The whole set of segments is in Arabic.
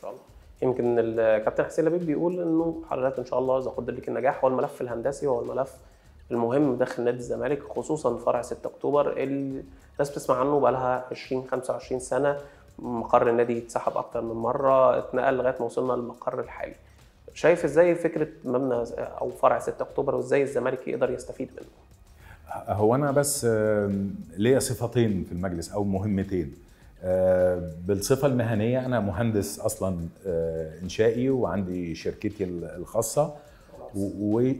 شاء الله يمكن الكابتن حسين لبيب بيقول انه حضرتك ان شاء الله اذا قدر لك النجاح هو الملف الهندسي هو الملف المهم داخل نادي الزمالك خصوصا فرع 6 اكتوبر اللي الناس بتسمع عنه بقى لها 20 25 سنه مقر النادي اتسحب اكتر من مره اتنقل لغايه ما وصلنا للمقر الحالي شايف ازاي فكره مبنى او فرع 6 اكتوبر وازاي الزمالك يقدر يستفيد منه هو انا بس ليا صفتين في المجلس او مهمتين آه، بالصفه المهنيه انا مهندس اصلا آه، انشائي وعندي شركتي الخاصه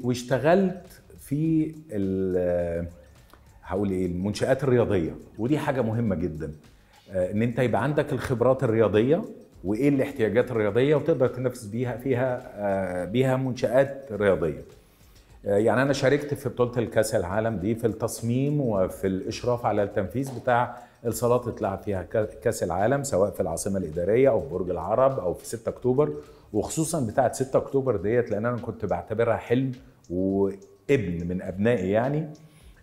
واشتغلت في آه، هقول ايه المنشات الرياضيه ودي حاجه مهمه جدا ان انت يبقى عندك الخبرات الرياضيه وايه الاحتياجات الرياضيه وتقدر تنافس بيها فيها بيها منشات رياضيه آه، يعني انا شاركت في بطوله الكاس العالم دي في التصميم وفي الاشراف على التنفيذ بتاع الصالات اللي اتلعب فيها كاس العالم سواء في العاصمه الاداريه او في برج العرب او في 6 اكتوبر وخصوصا بتاعه 6 اكتوبر ديت لان انا كنت بعتبرها حلم وابن من ابنائي يعني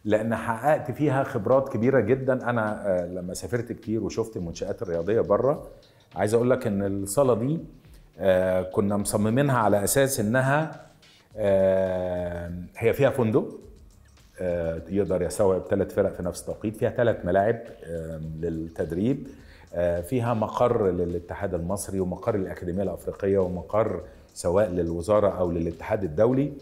لان حققت فيها خبرات كبيره جدا انا آه، لما سافرت كتير وشفت المنشات الرياضيه بره عايز اقول لك ان الصاله دي آه، كنا مصممينها على اساس انها آه، هي فيها فندق آه، يقدر يستوعب ثلاث فرق في نفس التوقيت فيها ثلاث ملاعب آه، للتدريب فيها مقر للاتحاد المصري ومقر الأكاديمية الافريقيه ومقر سواء للوزاره او للاتحاد الدولي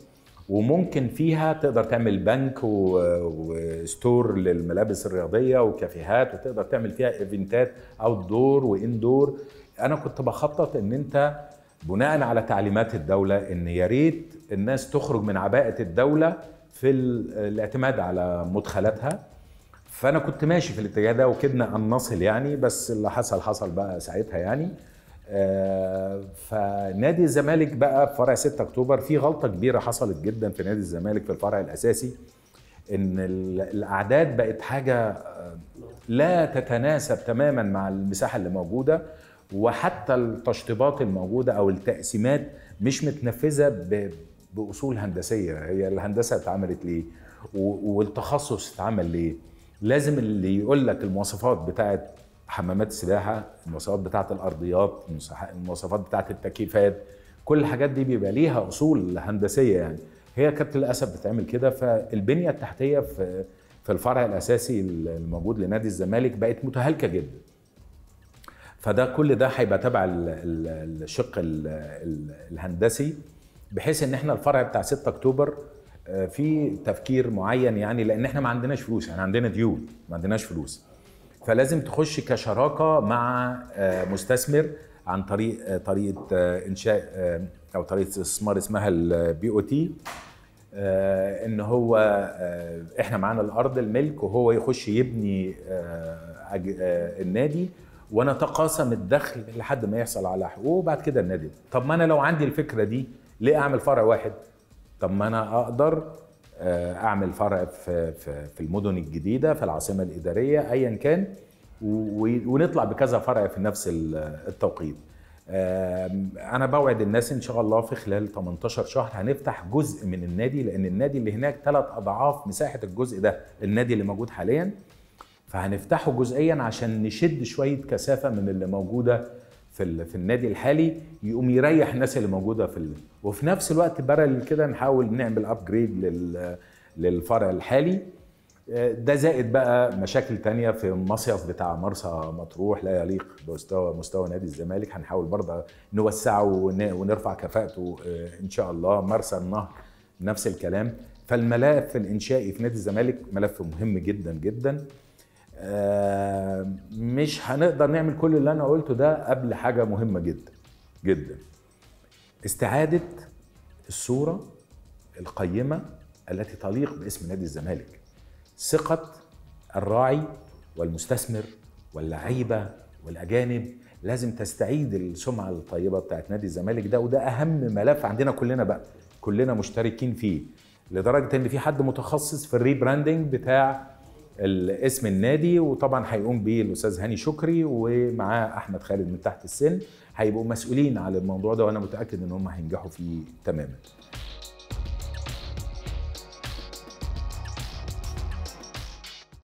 وممكن فيها تقدر تعمل بنك وستور للملابس الرياضيه وكافيهات وتقدر تعمل فيها ايفنتات اوت دور وان دور انا كنت بخطط ان انت بناء على تعليمات الدولة إن يا ريت الناس تخرج من عباءة الدولة في الاعتماد على مدخلاتها فأنا كنت ماشي في الاتجاه ده وكدنا أن نصل يعني بس اللي حصل حصل بقى ساعتها يعني آه، فنادي الزمالك بقى في فرع 6 أكتوبر في غلطة كبيرة حصلت جدا في نادي الزمالك في الفرع الأساسي ان الاعداد بقت حاجه آه، لا تتناسب تماما مع المساحه اللي موجوده وحتى التشطيبات الموجوده او التقسيمات مش متنفذه باصول هندسيه هي الهندسه اتعملت ليه والتخصص اتعمل ليه لازم اللي يقول لك المواصفات بتاعه حمامات السباحه المواصفات بتاعه الارضيات المواصفات بتاعه التكييفات كل الحاجات دي بيبقى ليها اصول هندسيه يعني هي كانت للاسف بتعمل كده فالبنيه التحتيه في في الفرع الاساسي الموجود لنادي الزمالك بقت متهالكه جدا فده كل ده هيبقى تبع الشق الهندسي بحيث ان احنا الفرع بتاع 6 اكتوبر آه، في تفكير معين يعني لان احنا ما عندناش فلوس احنا عندنا ديون ما عندناش فلوس فلازم تخش كشراكه مع آه، مستثمر عن طريق آه، طريقه انشاء او طريقه استثمار اسمها البي او تي ان هو احنا معانا الارض الملك وهو يخش يبني النادي ونتقاسم الدخل لحد ما يحصل على حقوق وبعد كده الندم طب ما انا لو عندي الفكره دي ليه اعمل فرع واحد طب ما انا اقدر آه، اعمل فرع في في المدن الجديده في العاصمه الاداريه ايا كان ونطلع بكذا فرع في نفس التوقيت آه، انا بوعد الناس ان شاء الله في خلال 18 شهر هنفتح جزء من النادي لان النادي اللي هناك ثلاث اضعاف مساحه الجزء ده النادي اللي موجود حاليا فهنفتحه جزئيا عشان نشد شويه كثافه من اللي موجوده في في النادي الحالي يقوم يريح الناس اللي موجوده في ال... وفي نفس الوقت بارل كده نحاول نعمل ابجريد لل للفرع الحالي آه، ده زائد بقى مشاكل تانية في المصيف بتاع مرسى مطروح لا يليق بمستوى مستوى نادي الزمالك هنحاول برضه نوسعه ونرفع كفاءته آه، ان شاء الله مرسى النهر نفس الكلام فالملف الانشائي في نادي الزمالك ملف مهم جدا جدا آه، مش هنقدر نعمل كل اللي انا قلته ده قبل حاجه مهمه جدا جدا استعاده الصوره القيمه التي تليق باسم نادي الزمالك ثقه الراعي والمستثمر واللعيبه والاجانب لازم تستعيد السمعه الطيبه بتاعت نادي الزمالك ده وده اهم ملف عندنا كلنا بقى كلنا مشتركين فيه لدرجه ان في حد متخصص في الريبراندنج بتاع اسم النادي وطبعا هيقوم بيه الاستاذ هاني شكري ومعاه احمد خالد من تحت السن هيبقوا مسؤولين على الموضوع ده وانا متاكد ان هم هينجحوا فيه تماما